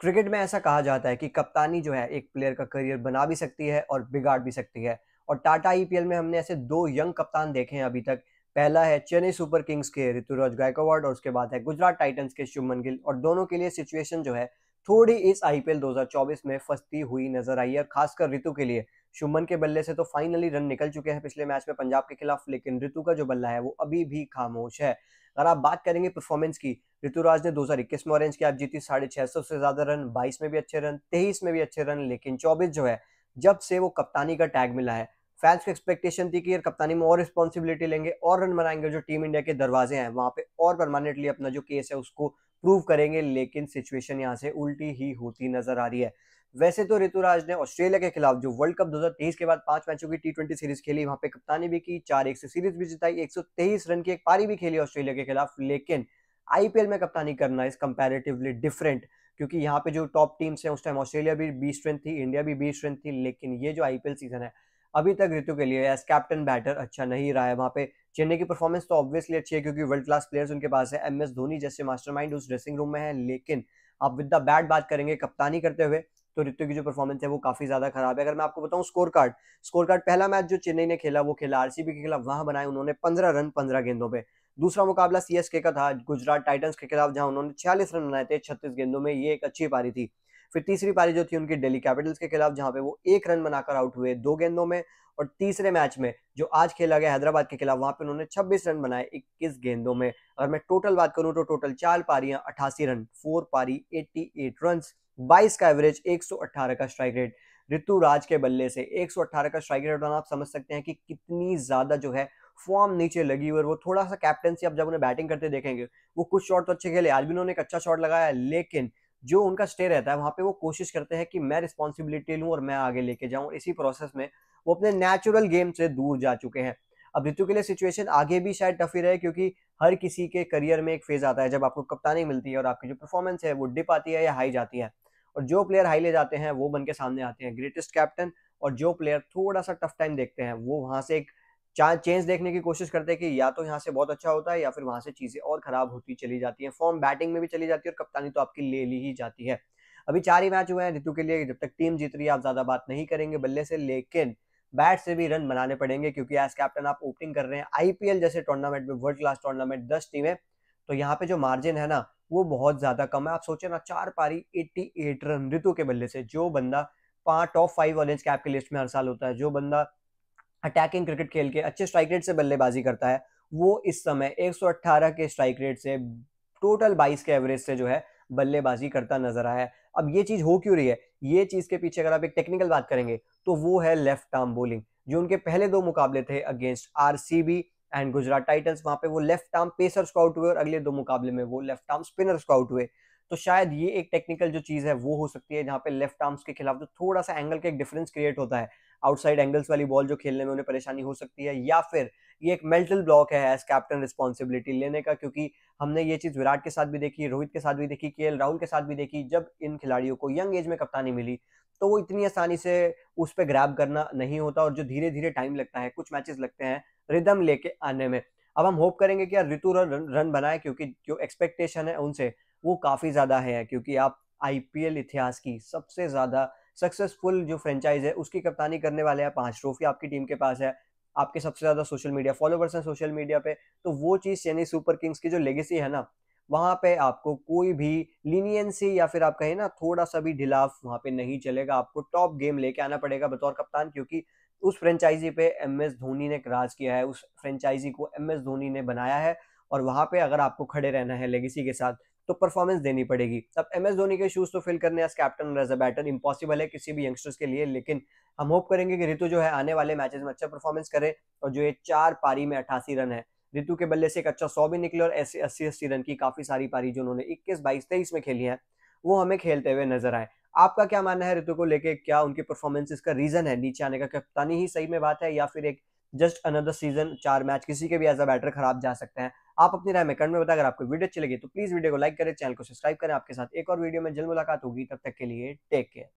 cricket में ऐसा कहा जाता है कि कप्तानी जो है एक प्लेयर का करियर बना भी सकती है और बिगाड़ भी सकती है और टाटा ईपीएल e में हमने ऐसे दो यंग कप्तान देखे हैं अभी तक पहला है चेन्नई सुपर किंग्स के ऋतुराज गायकवाड और उसके बाद है गुजरात टाइटंस के शुभमन गिल और दोनों के लिए सिचुएशन जो है थोड़ी इस आईपीएल 2024 में फंसती हुई नजर आई है खासकर ऋतु के लिए शुमन के बल्ले से तो फाइनली रन निकल चुके हैं पिछले मैच में पंजाब के खिलाफ लेकिन ऋतु का जो बल्ला है वो अभी भी खामोश है अगर आप बात करेंगे परफॉर्मेंस की ऋतुराज ने इक्कीस में ऑरेंज कैप जीती साढ़े छह सौ से ज्यादा रन बाईस में भी अच्छे रन तेईस में भी अच्छे रन लेकिन चौबीस जो है जब से वो कप्तानी का टैग मिला है फैंस की एक्सपेक्टेशन थी कि यार कप्तानी में और रिस्पॉन्सिबिलिटी लेंगे और रन बनाएंगे जो टीम इंडिया के दरवाजे हैं वहां पे और परमानेंटली अपना जो केस है उसको प्रूव करेंगे लेकिन सिचुएशन यहाँ से उल्टी ही होती नजर आ रही है वैसे तो ऋतुराज ने ऑस्ट्रेलिया के खिलाफ जो वर्ल्ड कप 2023 के बाद पांच मैचों की टी ट्वेंटी सीरीज खेली वहां पे कप्तानी भी की चार एक से सीरीज भी जिताई 123 रन की एक पारी भी खेली ऑस्ट्रेलिया के खिलाफ लेकिन आईपीएल में कप्तानी करना इज कंपैरेटिवली डिफरेंट क्योंकि यहाँ पे जो टॉप टीम्स हैं उस टाइम ऑस्ट्रेलिया भी बीस रन थी इंडिया भी बीस रन थी लेकिन ये जो आईपीएल सीजन है अभी तक ऋतु के लिए एज कैप्टन बैटर अच्छा नहीं रहा है वहाँ पे चेन्नई की परफॉर्मेंस तो ऑब्वियसली अच्छी है क्योंकि वर्ल्ड क्लास प्लेयर्स उनके पास है एम एस धोनी जैसे मास्टरमाइंड उस ड्रेसिंग रूम में है लेकिन आप विद द बैट बात करेंगे कप्तानी करते हुए तो ऋतु की जो परफॉर्मेंस है वो काफी ज्यादा खराब है अगर मैं आपको बताऊं स्कोर कार्ड स्कोर कार्ड पहला मैच जो चेन्नई ने खेला वो खेला आरसीबी के खिलाफ वहां बनाए उन्होंने पंद्रह रन पंद्रह गेंदों पे दूसरा मुकाबला सीएसके का था गुजरात टाइटंस के खिलाफ जहां उन्होंने छियालीस रन बनाए थे छत्तीस गेंदों में ये एक अच्छी पारी थी फिर तीसरी पारी जो थी उनकी दिल्ली कैपिटल्स के खिलाफ जहां पे वो एक रन बनाकर आउट हुए दो गेंदों में और तीसरे मैच में जो आज खेला गया हैदराबाद के खिलाफ वहां पे उन्होंने 26 रन बनाए 21 गेंदों में अगर मैं टोटल बात करूं तो टोटल चार पारियां 88 रन फोर पारी 88 रन बाईस का एवरेज एक का स्ट्राइक रेट ऋतु राज के बल्ले से एक का स्ट्राइक रेट आप समझ सकते हैं कि कितनी ज्यादा जो है फॉर्म नीचे लगी हुई और वो थोड़ा सा कैप्टनसी आप जब उन्हें बैटिंग करते देखेंगे वो कुछ शॉट तो अच्छे खेले आज भी उन्होंने एक अच्छा शॉट लगाया लेकिन जो उनका स्टे रहता है वहाँ पे वो कोशिश करते हैं कि मैं रिस्पॉन्सिबिलिटी लूँ और मैं आगे लेके जाऊँ इसी प्रोसेस में वो अपने नेचुरल गेम से दूर जा चुके हैं अब ऋतु के लिए सिचुएशन आगे भी शायद टफी रहे क्योंकि हर किसी के करियर में एक फेज आता है जब आपको कप्तानी मिलती है और आपकी जो परफॉर्मेंस है वो डिप आती है या हाई जाती है और जो प्लेयर हाई ले जाते हैं वो बन के सामने आते हैं ग्रेटेस्ट कैप्टन और जो प्लेयर थोड़ा सा टफ टाइम देखते हैं वो वहाँ से एक चेंज देखने की कोशिश करते हैं कि या तो यहाँ से बहुत अच्छा होता है या फिर वहां से चीज़ें और ख़राब होती चली जाती हैं फॉर्म बैटिंग में भी चली जाती है और कप्तानी तो आपकी ले ली ही जाती है अभी चार ही मैच हुए हैं ऋतु के लिए जब तक टीम जीत रही है आप ज़्यादा बात नहीं करेंगे बल्ले से लेकिन बैट से भी रन बनाने पड़ेंगे क्योंकि एज कैप्टन आप ओपनिंग कर रहे हैं आईपीएल जैसे टूर्नामेंट में वर्ल्ड क्लास टूर्नामेंट दस टीमें तो यहाँ पे जो मार्जिन है ना वो बहुत ज़्यादा कम है आप सोचे ना चार पारी 88 रन ऋतु के बल्ले से जो बंदा पांच टॉप फाइव ऑरेंज कैप की लिस्ट में हर साल होता है जो बंदा अटैकिंग क्रिकेट खेल के अच्छे स्ट्राइक रेट से बल्लेबाजी करता है वो इस समय 118 के स्ट्राइक रेट से टोटल 22 के एवरेज से जो है बल्लेबाजी करता नजर आया है अब ये चीज़ हो क्यों रही है ये चीज़ के पीछे अगर आप एक टेक्निकल बात करेंगे तो वो है लेफ्ट आर्म बोलिंग जो उनके पहले दो मुकाबले थे against R and Gujarat Titans वहां पे वो लेफ्ट आर्म पेसर स्काउट हुए और अगले दो मुकाबले में वो लेफ्ट आर्म स्पिनर स्काउट हुए तो शायद ये एक टेक्निकल जो चीज़ है वो हो सकती है जहाँ पे लेफ्ट आर्म्स के खिलाफ जो थोड़ा सा एंगल का एक डिफरेंस क्रिएट होता है आउटसाइड एंगल्स वाली बॉल जो खेलने में उन्हें परेशानी हो सकती है या फिर ये एक मेंटल ब्लॉक है एज कैप्टन रिस्पॉन्सिबिलिटी लेने का क्योंकि हमने ये चीज़ विराट के साथ भी देखी रोहित के साथ भी देखी के राहुल के साथ भी देखी जब इन खिलाड़ियों को यंग एज में कप्तानी मिली तो वो इतनी आसानी से उस पर ग्रैब करना नहीं होता और जो धीरे धीरे टाइम लगता है कुछ मैचेस लगते हैं रिदम लेके आने में अब हम होप करेंगे कि यार ऋतु रन बनाए क्योंकि जो एक्सपेक्टेशन है उनसे वो काफ़ी ज़्यादा है क्योंकि आप आई इतिहास की सबसे ज़्यादा सक्सेसफुल जो फ्रेंचाइज है उसकी कप्तानी करने वाले हैं पांच ट्रॉफी आपकी टीम के पास है आपके सबसे ज़्यादा सोशल मीडिया फॉलोवर्स हैं सोशल मीडिया पे तो वो चीज़ चेन्नई सुपर किंग्स की जो लेगेसी है ना वहाँ पे आपको कोई भी लीनियंसी या फिर आप कहें ना थोड़ा सा भी ढिलाफ वहाँ पे नहीं चलेगा आपको टॉप गेम लेके आना पड़ेगा बतौर कप्तान क्योंकि उस फ्रेंचाइजी पे एम एस धोनी ने राज किया है उस फ्रेंचाइजी को एम एस धोनी ने बनाया है और वहां पे अगर आपको खड़े रहना है लेगेसी के साथ तो परफॉर्मेंस देनी पड़ेगी अब एम एस धोनी के शूज तो फिल करने captain as a batter impossible है किसी भी यंगस्टर्स के लिए लेकिन हम होप करेंगे कि ऋतु जो है आने वाले मैचेस में अच्छा परफॉर्मेंस करे और जो ये चार पारी में अट्ठासी रन है ऋतु के बल्ले से एक अच्छा सौ भी निकले और ऐसे अस्सी अस्सी रन की काफी सारी पारी जो उन्होंने इक्कीस बाईस तेईस में खेली है वो हमें खेलते हुए नजर आए आपका क्या मानना है ऋतु को लेके क्या उनकी परफॉर्मेंस का रीजन है नीचे आने का कप्तानी ही सही में बात है या फिर एक जस्ट अनदर सीजन चार मैच किसी के भी एज अ बैटर खराब जा सकते हैं आप अपनी राय में कमेंट में बताएं अगर आपको वीडियो अच्छी लगी तो प्लीज वीडियो को लाइक करें चैनल को सब्सक्राइब करें आपके साथ एक और वीडियो में जल्द मुलाकात होगी तब तक के लिए टेक केयर